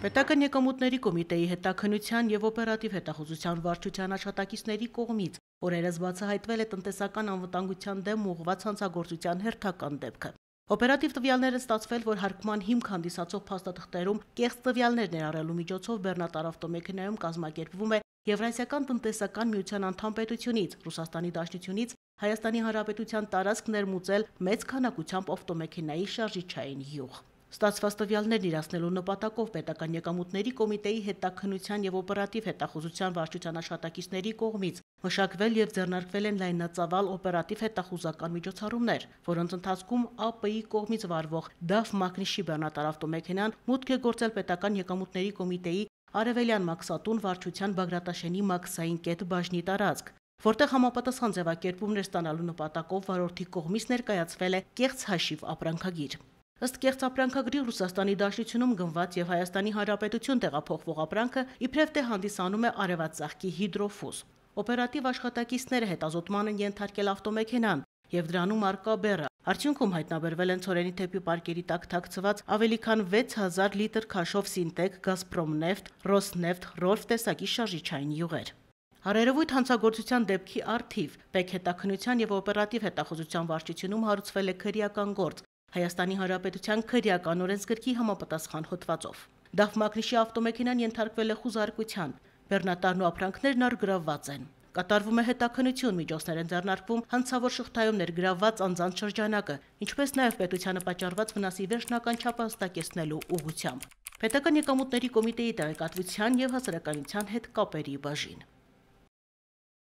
Պետական եկամուտների կոմիտեի հետաքնության եւ օպերատիվ հետախուզության վարչության աշխատակիցների կողմից օրերս բացահայտվել է տնտեսական անվտանգության դեմ ուղղված հանցագործության հերթական դեպքը։ Օպերատիվ տվյալներ են ստացվել, որ հարկման հիմք հանդիսացող փաստաթղթերում կեղծ տվյալներ ներառելու միջոցով Բեռնատար ավտոմեքենայում կազմակերպվում է Եվրասիական տնտեսական միության անդամ պետությունից, Ռուսաստանի Դաշնությունից Հայաստանի Հանրապետության տարածք ներմուծել մեծ քանակությամբ ավտոմեքենայի շարժիչային յուղ։ Ստացված տվյալներն իրացնելու նպատակով պետական եկամուտների կոմիտեի հետաքննության եւ օպերատիվ հետախուզության վարչության աշխատակիցների կողմից մշակվել եւ ձեռնարկվել են լայնածավալ օպերատիվ հետախուզական միջոցառումներ, որոնց ընթացքում ԱՊ-ի կողմից վարվող DAF Մակնիշի բեռնատար ավտոմեքենան մուտք է գործել պետական եկամուտների կոմիտեի Արևելյան Մաքսատուն վարչության Բագրատաշենի մաքսային կետ բաժնի տարածք, որտեղ համապատասխան ձևակերպումներ ստանալու նպատակով վարորդի կողմից ներկայացվել է կեղծ հաշիվ ապրանքագիր։ Ըստ կեղծ ապրանքագրի Ռուսաստանի Դաշնությունում գնված եւ Հայաստանի Հանրապետություն տեղափոխվող ապրանքը իբրև թե հանդիսանում է արևածաղկի հիդրոֆուզ։ Օպերատիվ աշխատակիցները հետազոտման են ենթարկել ավտոմեքենան եւ դրանում արկա բեռը։ Արդյունքում հայտնաբերվել են ցորենի թեփի պարկերի տակ թաքցված ավելի քան 6000 լիտր քաշով Սինտեկ, Գազպրոմ նефт, Ռոսնефт, Ռոլֆ տեսակի շարժիչային յուղեր։ Հարերևույթ հանցագործության դեպքի արդիվ, բեք հետաքնության եւ օպերատիվ հետախուզության վարչությունում հարուցվել է քրեական գործ, Հայաստանի Հանրապետության քրեական օրենսգրքի համապատասխան հոդվածով։ Դավմակնիշի ավտոմեքենան ենթարկվել է խուզարկության, բեռնատարն ու ապրանքներն արգրավված են։ Կատարվում է հետաքնություն միջոցներ են ձեռնարկվում հանցավոր շղթայում ներգրավված անձանց շրջանակը, ինչպես նաև պետությանը պատճառված վնասի վերջնական չափը հստակեցնելու ուղղությամբ։ Պետական եկամուտների կոմիտեի տեղեկատվության եւ հասարակայնության հետ կապերի բաժին։